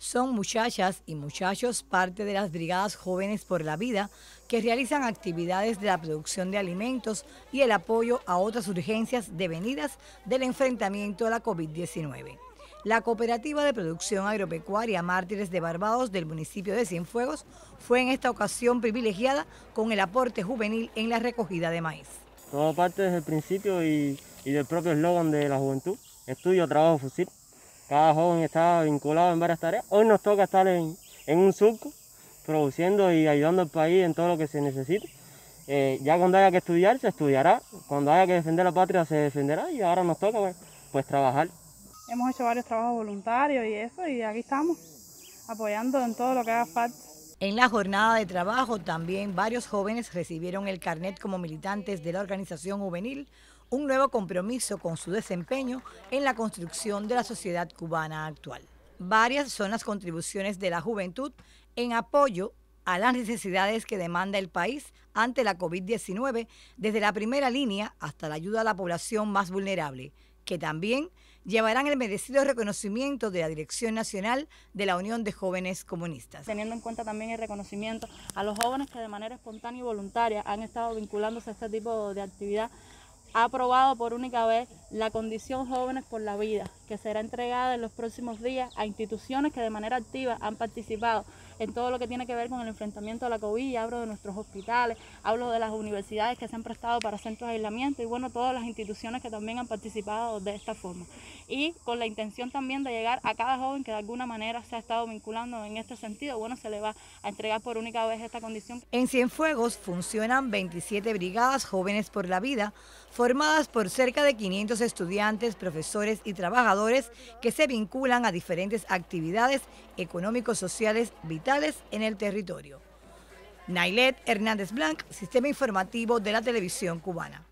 son muchachas y muchachos parte de las Brigadas Jóvenes por la Vida que realizan actividades de la producción de alimentos y el apoyo a otras urgencias devenidas del enfrentamiento a la COVID-19. La cooperativa de producción agropecuaria Mártires de Barbados del municipio de Cienfuegos fue en esta ocasión privilegiada con el aporte juvenil en la recogida de maíz. Todo parte desde el principio y, y del propio eslogan de la juventud, estudio, trabajo, fusil. Cada joven está vinculado en varias tareas. Hoy nos toca estar en, un surco, produciendo y ayudando al país en todo lo que se necesite. Eh, ya cuando haya que estudiar, se estudiará. Cuando haya que defender la patria, se defenderá. Y ahora nos toca pues, pues trabajar. Hemos hecho varios trabajos voluntarios y eso, y aquí estamos, apoyando en todo lo que haga falta. En la jornada de trabajo también varios jóvenes recibieron el carnet como militantes de la organización juvenil, un nuevo compromiso con su desempeño en la construcción de la sociedad cubana actual. Varias son las contribuciones de la juventud en apoyo a las necesidades que demanda el país ante la COVID-19, desde la primera línea hasta la ayuda a la población más vulnerable que también llevarán el merecido reconocimiento de la Dirección Nacional de la Unión de Jóvenes Comunistas. Teniendo en cuenta también el reconocimiento a los jóvenes que de manera espontánea y voluntaria han estado vinculándose a este tipo de actividad ha aprobado por única vez la condición Jóvenes por la Vida, que será entregada en los próximos días a instituciones que de manera activa han participado en todo lo que tiene que ver con el enfrentamiento a la COVID. Hablo de nuestros hospitales, hablo de las universidades que se han prestado para centros de aislamiento y bueno, todas las instituciones que también han participado de esta forma. Y con la intención también de llegar a cada joven que de alguna manera se ha estado vinculando en este sentido, bueno, se le va a entregar por única vez esta condición. En Cienfuegos funcionan 27 brigadas jóvenes por la vida, formadas por cerca de 500 estudiantes, profesores y trabajadores que se vinculan a diferentes actividades económico-sociales vitales en el territorio. Nailet Hernández Blanc, Sistema Informativo de la Televisión Cubana.